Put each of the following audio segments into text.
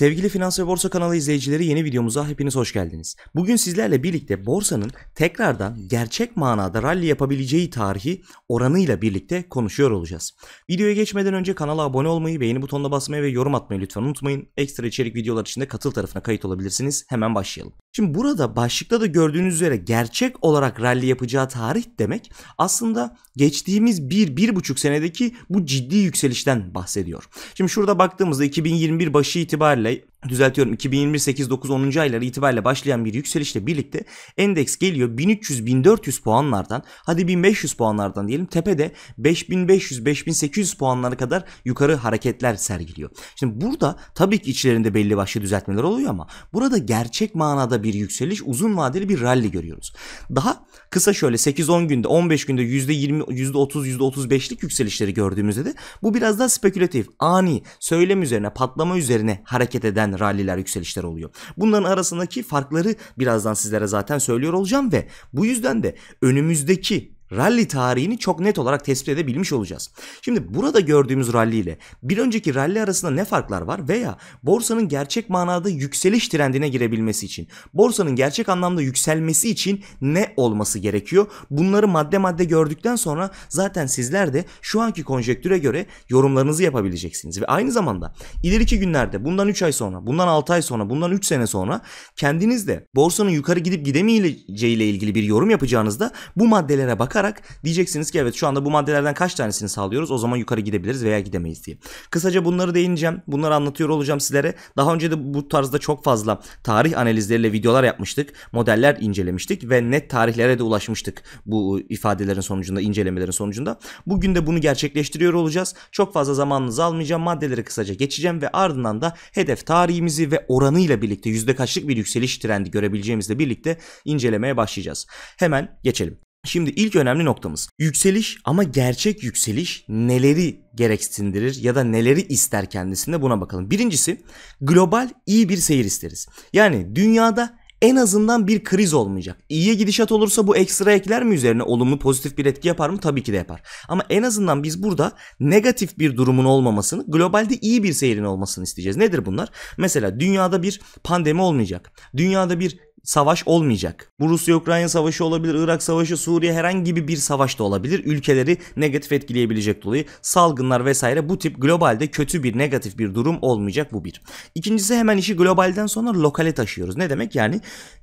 Sevgili Finans ve Borsa kanalı izleyicileri yeni videomuza hepiniz hoş geldiniz. Bugün sizlerle birlikte borsanın tekrardan gerçek manada rally yapabileceği tarihi oranıyla birlikte konuşuyor olacağız. Videoya geçmeden önce kanala abone olmayı, beğeni butonuna basmayı ve yorum atmayı lütfen unutmayın. Ekstra içerik videolar için de katıl tarafına kayıt olabilirsiniz. Hemen başlayalım. Şimdi burada başlıkta da gördüğünüz üzere gerçek olarak rally yapacağı tarih demek aslında geçtiğimiz 1-1,5 senedeki bu ciddi yükselişten bahsediyor. Şimdi şurada baktığımızda 2021 başı itibariyle düzeltiyorum 2028 9 10. ayları itibariyle başlayan bir yükselişle birlikte endeks geliyor 1300-1400 puanlardan hadi 1500 puanlardan diyelim tepede 5500-5800 puanlara kadar yukarı hareketler sergiliyor. Şimdi burada tabii ki içlerinde belli başlı düzeltmeler oluyor ama burada gerçek manada bir yükseliş uzun vadeli bir rally görüyoruz. Daha kısa şöyle 8-10 günde 15 günde %20 %30 %35'lik yükselişleri gördüğümüzde de bu biraz daha spekülatif ani söylem üzerine patlama üzerine hareket eden gelen ralliler, yükselişler oluyor. Bunların arasındaki farkları birazdan sizlere zaten söylüyor olacağım ve bu yüzden de önümüzdeki rally tarihini çok net olarak tespit edebilmiş olacağız. Şimdi burada gördüğümüz rally ile bir önceki rally arasında ne farklar var veya borsanın gerçek manada yükseliş trendine girebilmesi için, borsanın gerçek anlamda yükselmesi için ne olması gerekiyor? Bunları madde madde gördükten sonra zaten sizler de şu anki konjektüre göre yorumlarınızı yapabileceksiniz ve aynı zamanda ileriki günlerde bundan 3 ay sonra, bundan 6 ay sonra, bundan 3 sene sonra kendiniz de borsanın yukarı gidip gidemeyeceği ile ilgili bir yorum yapacağınızda bu maddelere bakar bakarak diyeceksiniz ki evet şu anda bu maddelerden kaç tanesini sağlıyoruz o zaman yukarı gidebiliriz veya gidemeyiz diye. Kısaca bunları değineceğim. Bunları anlatıyor olacağım sizlere. Daha önce de bu tarzda çok fazla tarih analizleriyle videolar yapmıştık. Modeller incelemiştik ve net tarihlere de ulaşmıştık bu ifadelerin sonucunda, incelemelerin sonucunda. Bugün de bunu gerçekleştiriyor olacağız. Çok fazla zamanınızı almayacağım. Maddeleri kısaca geçeceğim ve ardından da hedef tarihimizi ve oranıyla birlikte yüzde kaçlık bir yükseliş trendi görebileceğimizle birlikte incelemeye başlayacağız. Hemen geçelim. Şimdi ilk önemli noktamız yükseliş ama gerçek yükseliş neleri gereksindirir ya da neleri ister kendisinde buna bakalım. Birincisi global iyi bir seyir isteriz. Yani dünyada en azından bir kriz olmayacak. İyiye gidişat olursa bu ekstra ekler mi üzerine olumlu pozitif bir etki yapar mı? Tabii ki de yapar. Ama en azından biz burada negatif bir durumun olmamasını, globalde iyi bir seyirin olmasını isteyeceğiz. Nedir bunlar? Mesela dünyada bir pandemi olmayacak. Dünyada bir savaş olmayacak. Bu Rusya-Ukrayna savaşı olabilir, Irak savaşı, Suriye herhangi bir savaş da olabilir. Ülkeleri negatif etkileyebilecek dolayı salgınlar vesaire bu tip globalde kötü bir negatif bir durum olmayacak bu bir. İkincisi hemen işi globalden sonra lokale taşıyoruz. Ne demek yani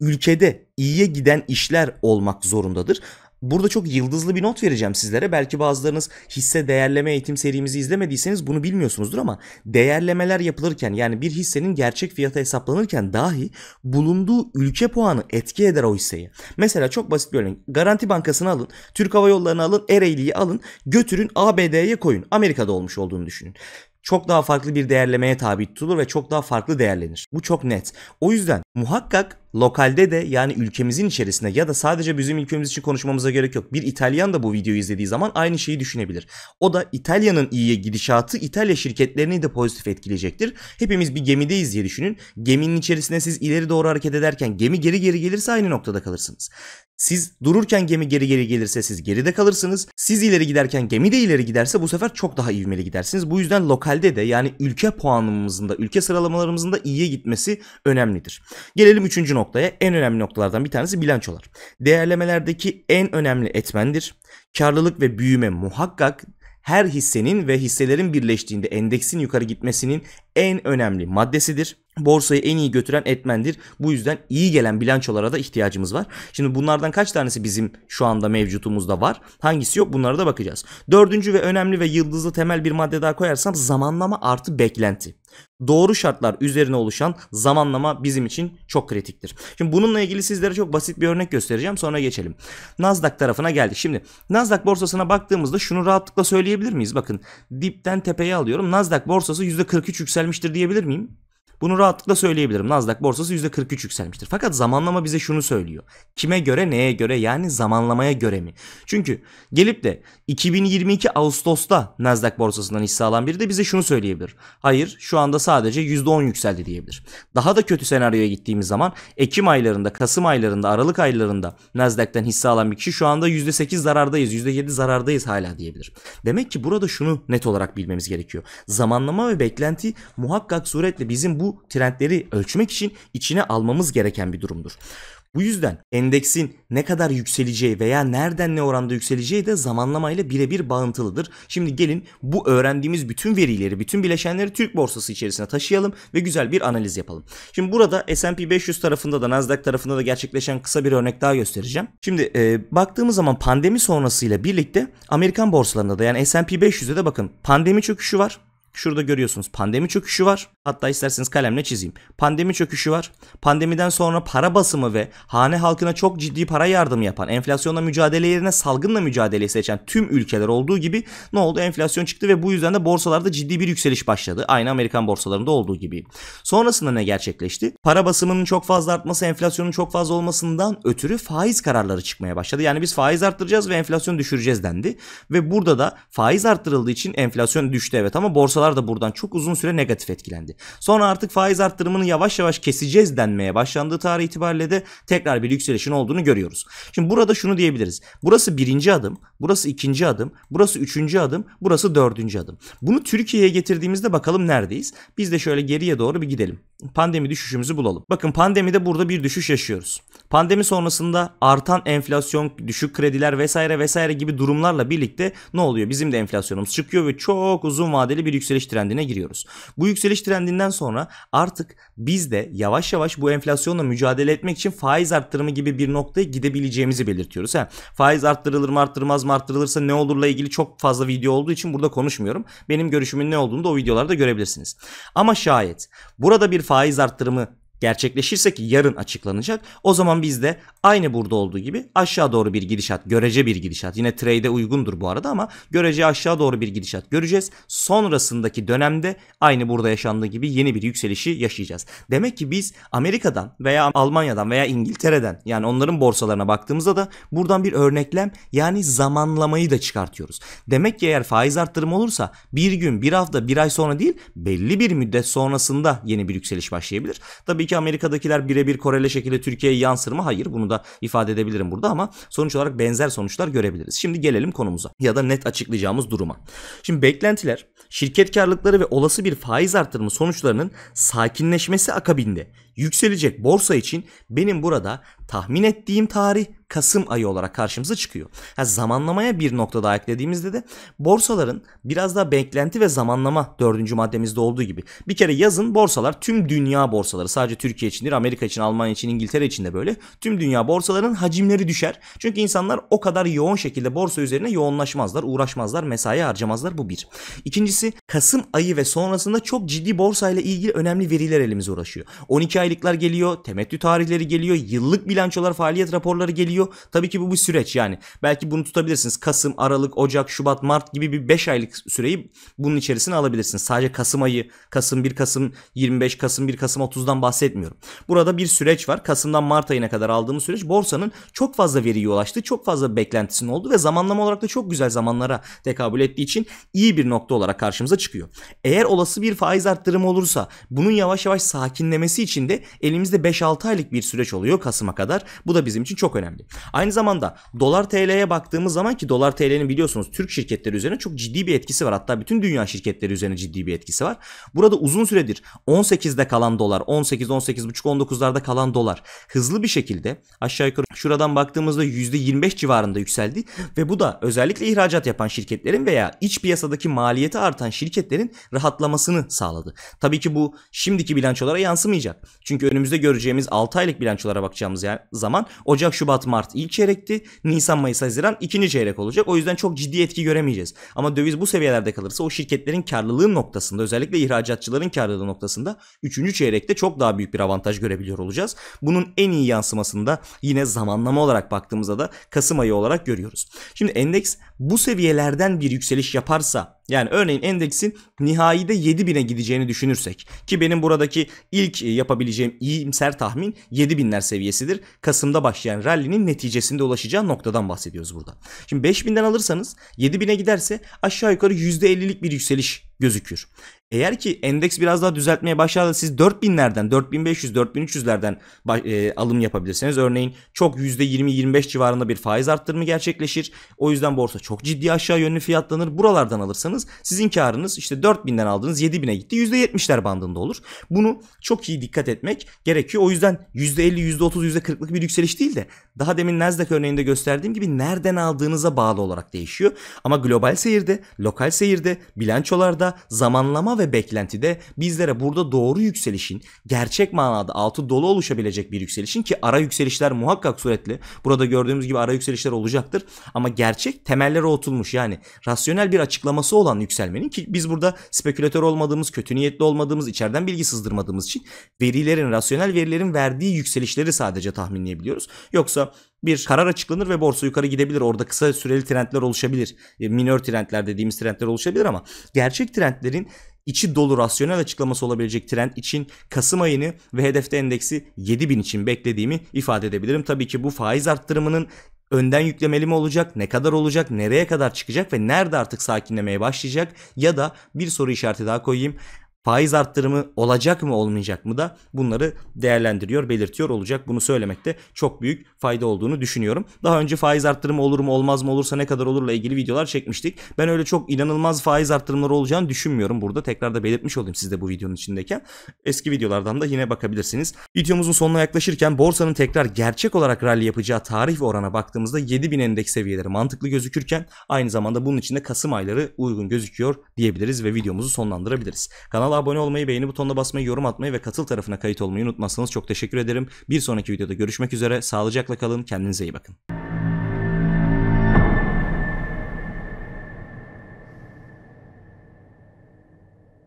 ülkede iyiye giden işler olmak zorundadır. Burada çok yıldızlı bir not vereceğim sizlere. Belki bazılarınız hisse değerleme eğitim serimizi izlemediyseniz bunu bilmiyorsunuzdur ama değerlemeler yapılırken yani bir hissenin gerçek fiyata hesaplanırken dahi bulunduğu ülke puanı etki eder o hisseyi. Mesela çok basit bir örnek. Garanti Bankası'nı alın, Türk Hava Yolları'nı alın, Ereğli'yi alın, götürün ABD'ye koyun. Amerika'da olmuş olduğunu düşünün çok daha farklı bir değerlemeye tabi tutulur ve çok daha farklı değerlenir. Bu çok net. O yüzden Muhakkak lokalde de yani ülkemizin içerisinde ya da sadece bizim ülkemiz için konuşmamıza gerek yok. Bir İtalyan da bu videoyu izlediği zaman aynı şeyi düşünebilir. O da İtalya'nın iyiye gidişatı İtalya şirketlerini de pozitif etkileyecektir. Hepimiz bir gemideyiz diye düşünün. Geminin içerisinde siz ileri doğru hareket ederken gemi geri geri gelirse aynı noktada kalırsınız. Siz dururken gemi geri geri gelirse siz geride kalırsınız. Siz ileri giderken gemi de ileri giderse bu sefer çok daha ivmeli gidersiniz. Bu yüzden lokalde de yani ülke puanımızın da ülke sıralamalarımızın da iyiye gitmesi önemlidir. Gelelim üçüncü noktaya. En önemli noktalardan bir tanesi bilançolar. Değerlemelerdeki en önemli etmendir. Karlılık ve büyüme muhakkak her hissenin ve hisselerin birleştiğinde endeksin yukarı gitmesinin en önemli maddesidir borsayı en iyi götüren etmendir. Bu yüzden iyi gelen bilançolara da ihtiyacımız var. Şimdi bunlardan kaç tanesi bizim şu anda mevcutumuzda var? Hangisi yok? Bunlara da bakacağız. Dördüncü ve önemli ve yıldızlı temel bir madde daha koyarsam zamanlama artı beklenti. Doğru şartlar üzerine oluşan zamanlama bizim için çok kritiktir. Şimdi bununla ilgili sizlere çok basit bir örnek göstereceğim sonra geçelim. Nasdaq tarafına geldik. Şimdi Nasdaq borsasına baktığımızda şunu rahatlıkla söyleyebilir miyiz? Bakın dipten tepeye alıyorum. Nasdaq borsası %43 yükselmiştir diyebilir miyim? Bunu rahatlıkla söyleyebilirim. Nasdaq borsası %43 yükselmiştir. Fakat zamanlama bize şunu söylüyor. Kime göre neye göre yani zamanlamaya göre mi? Çünkü gelip de 2022 Ağustos'ta Nasdaq borsasından hisse alan biri de bize şunu söyleyebilir. Hayır şu anda sadece %10 yükseldi diyebilir. Daha da kötü senaryoya gittiğimiz zaman Ekim aylarında, Kasım aylarında, Aralık aylarında Nasdaq'ten hisse alan bir kişi şu anda %8 zarardayız, %7 zarardayız hala diyebilir. Demek ki burada şunu net olarak bilmemiz gerekiyor. Zamanlama ve beklenti muhakkak suretle bizim bu bu trendleri ölçmek için içine almamız gereken bir durumdur. Bu yüzden endeksin ne kadar yükseleceği veya nereden ne oranda yükseleceği de zamanlamayla birebir bağıntılıdır. Şimdi gelin bu öğrendiğimiz bütün verileri, bütün bileşenleri Türk borsası içerisine taşıyalım ve güzel bir analiz yapalım. Şimdi burada S&P 500 tarafında da Nasdaq tarafında da gerçekleşen kısa bir örnek daha göstereceğim. Şimdi e, baktığımız zaman pandemi sonrasıyla birlikte Amerikan borsalarında da yani S&P 500'de de bakın pandemi çöküşü var. Şurada görüyorsunuz pandemi çöküşü var. Hatta isterseniz kalemle çizeyim. Pandemi çöküşü var. Pandemiden sonra para basımı ve hane halkına çok ciddi para yardım yapan, enflasyonla mücadele yerine salgınla mücadele seçen tüm ülkeler olduğu gibi ne oldu? Enflasyon çıktı ve bu yüzden de borsalarda ciddi bir yükseliş başladı. Aynı Amerikan borsalarında olduğu gibi. Sonrasında ne gerçekleşti? Para basımının çok fazla artması, enflasyonun çok fazla olmasından ötürü faiz kararları çıkmaya başladı. Yani biz faiz arttıracağız ve enflasyon düşüreceğiz dendi. Ve burada da faiz arttırıldığı için enflasyon düştü evet ama borsa borsalar da buradan çok uzun süre negatif etkilendi. Sonra artık faiz arttırımını yavaş yavaş keseceğiz denmeye başlandığı tarih itibariyle de tekrar bir yükselişin olduğunu görüyoruz. Şimdi burada şunu diyebiliriz. Burası birinci adım, burası ikinci adım, burası üçüncü adım, burası dördüncü adım. Bunu Türkiye'ye getirdiğimizde bakalım neredeyiz? Biz de şöyle geriye doğru bir gidelim. Pandemi düşüşümüzü bulalım. Bakın pandemide burada bir düşüş yaşıyoruz. Pandemi sonrasında artan enflasyon, düşük krediler vesaire vesaire gibi durumlarla birlikte ne oluyor? Bizim de enflasyonumuz çıkıyor ve çok uzun vadeli bir yükseliş trendine giriyoruz. Bu yükseliş trendinden sonra artık biz de yavaş yavaş bu enflasyonla mücadele etmek için faiz arttırımı gibi bir noktaya gidebileceğimizi belirtiyoruz. Ha, faiz arttırılır mı arttırılmaz mı arttırılırsa ne olurla ilgili çok fazla video olduğu için burada konuşmuyorum. Benim görüşümün ne olduğunu da o videolarda görebilirsiniz. Ama şayet burada bir faiz arttırımı gerçekleşirse ki yarın açıklanacak. O zaman biz de aynı burada olduğu gibi aşağı doğru bir gidişat, görece bir gidişat. Yine trade'e uygundur bu arada ama görece aşağı doğru bir gidişat göreceğiz. Sonrasındaki dönemde aynı burada yaşandığı gibi yeni bir yükselişi yaşayacağız. Demek ki biz Amerika'dan veya Almanya'dan veya İngiltere'den yani onların borsalarına baktığımızda da buradan bir örneklem yani zamanlamayı da çıkartıyoruz. Demek ki eğer faiz arttırımı olursa bir gün, bir hafta, bir ay sonra değil belli bir müddet sonrasında yeni bir yükseliş başlayabilir. Tabii ki Amerika'dakiler birebir Koreli şekilde Türkiye'ye yansır mı? Hayır bunu da ifade edebilirim burada ama sonuç olarak benzer sonuçlar görebiliriz. Şimdi gelelim konumuza ya da net açıklayacağımız duruma. Şimdi beklentiler şirket karlılıkları ve olası bir faiz artırımı sonuçlarının sakinleşmesi akabinde yükselecek borsa için benim burada tahmin ettiğim tarih Kasım ayı olarak karşımıza çıkıyor. Yani zamanlamaya bir nokta daha eklediğimizde de borsaların biraz daha beklenti ve zamanlama dördüncü maddemizde olduğu gibi. Bir kere yazın borsalar tüm dünya borsaları sadece Türkiye için değil Amerika için Almanya için İngiltere için de böyle. Tüm dünya borsaların hacimleri düşer. Çünkü insanlar o kadar yoğun şekilde borsa üzerine yoğunlaşmazlar, uğraşmazlar, mesai harcamazlar bu bir. İkincisi Kasım ayı ve sonrasında çok ciddi borsa ile ilgili önemli veriler elimize uğraşıyor. 12 ay aylıklar geliyor, temettü tarihleri geliyor, yıllık bilançolar, faaliyet raporları geliyor. Tabii ki bu bir süreç yani. Belki bunu tutabilirsiniz. Kasım, Aralık, Ocak, Şubat, Mart gibi bir 5 aylık süreyi bunun içerisine alabilirsiniz. Sadece Kasım ayı, Kasım 1, Kasım 25, Kasım 1, Kasım 30'dan bahsetmiyorum. Burada bir süreç var. Kasım'dan Mart ayına kadar aldığımız süreç borsanın çok fazla veriye ulaştı. Çok fazla beklentisinin oldu ve zamanlama olarak da çok güzel zamanlara tekabül ettiği için iyi bir nokta olarak karşımıza çıkıyor. Eğer olası bir faiz arttırımı olursa bunun yavaş yavaş sakinlemesi için de Elimizde 5-6 aylık bir süreç oluyor Kasım'a kadar. Bu da bizim için çok önemli. Aynı zamanda dolar TL'ye baktığımız zaman ki dolar TL'nin biliyorsunuz Türk şirketleri üzerine çok ciddi bir etkisi var. Hatta bütün dünya şirketleri üzerine ciddi bir etkisi var. Burada uzun süredir 18'de kalan dolar, 18, 185 19'larda kalan dolar hızlı bir şekilde aşağı yukarı şuradan baktığımızda %25 civarında yükseldi ve bu da özellikle ihracat yapan şirketlerin veya iç piyasadaki maliyeti artan şirketlerin rahatlamasını sağladı. Tabii ki bu şimdiki bilançolara yansımayacak. Çünkü önümüzde göreceğimiz 6 aylık bilançolara bakacağımız zaman Ocak, Şubat, Mart ilk çeyrekti. Nisan, Mayıs, Haziran ikinci çeyrek olacak. O yüzden çok ciddi etki göremeyeceğiz. Ama döviz bu seviyelerde kalırsa o şirketlerin karlılığı noktasında özellikle ihracatçıların karlılığı noktasında 3. çeyrekte çok daha büyük bir avantaj görebiliyor olacağız. Bunun en iyi yansımasında yine zamanlama olarak baktığımızda da Kasım ayı olarak görüyoruz. Şimdi endeks bu seviyelerden bir yükseliş yaparsa yani örneğin endeksin nihayide 7000'e gideceğini düşünürsek ki benim buradaki ilk e, yapabileceğim iyimser tahmin 7000'ler seviyesidir. Kasım'da başlayan rally'nin neticesinde ulaşacağı noktadan bahsediyoruz burada. Şimdi 5000'den alırsanız 7000'e giderse aşağı yukarı %50'lik bir yükseliş gözükür. Eğer ki endeks biraz daha düzeltmeye başlarsa siz 4000'lerden 4500 4300'lerden e, alım yapabilirsiniz. Örneğin çok %20-25 civarında bir faiz arttırımı gerçekleşir. O yüzden borsa çok ciddi aşağı yönlü fiyatlanır. Buralardan alırsanız sizin karınız işte 4000'den aldınız 7000'e gitti. %70'ler bandında olur. Bunu çok iyi dikkat etmek gerekiyor. O yüzden %50, %30, %40'lık bir yükseliş değil de daha demin Nasdaq örneğinde gösterdiğim gibi nereden aldığınıza bağlı olarak değişiyor. Ama global seyirde, lokal seyirde, bilançolarda, zamanlama umutla ve beklentide bizlere burada doğru yükselişin gerçek manada altı dolu oluşabilecek bir yükselişin ki ara yükselişler muhakkak suretli. Burada gördüğümüz gibi ara yükselişler olacaktır. Ama gerçek temellere oturmuş yani rasyonel bir açıklaması olan yükselmenin ki biz burada spekülatör olmadığımız, kötü niyetli olmadığımız, içeriden bilgi sızdırmadığımız için verilerin, rasyonel verilerin verdiği yükselişleri sadece tahminleyebiliyoruz. Yoksa bir karar açıklanır ve borsa yukarı gidebilir. Orada kısa süreli trendler oluşabilir. E, minör trendler dediğimiz trendler oluşabilir ama gerçek trendlerin içi dolu rasyonel açıklaması olabilecek trend için Kasım ayını ve hedefte endeksi 7000 için beklediğimi ifade edebilirim. Tabii ki bu faiz arttırımının önden yüklemeli mi olacak, ne kadar olacak, nereye kadar çıkacak ve nerede artık sakinlemeye başlayacak ya da bir soru işareti daha koyayım. Faiz arttırımı olacak mı olmayacak mı da bunları değerlendiriyor, belirtiyor olacak. Bunu söylemekte çok büyük fayda olduğunu düşünüyorum. Daha önce faiz arttırımı olur mu olmaz mı olursa ne kadar olurla ilgili videolar çekmiştik. Ben öyle çok inanılmaz faiz arttırımları olacağını düşünmüyorum burada. Tekrar da belirtmiş olayım sizde bu videonun içindeyken. Eski videolardan da yine bakabilirsiniz. Videomuzun sonuna yaklaşırken borsanın tekrar gerçek olarak rally yapacağı tarih ve orana baktığımızda 7000 endeks seviyeleri mantıklı gözükürken aynı zamanda bunun içinde Kasım ayları uygun gözüküyor diyebiliriz ve videomuzu sonlandırabiliriz. Kanala abone olmayı, beğeni butonuna basmayı, yorum atmayı ve katıl tarafına kayıt olmayı unutmazsanız çok teşekkür ederim. Bir sonraki videoda görüşmek üzere. Sağlıcakla kalın. Kendinize iyi bakın.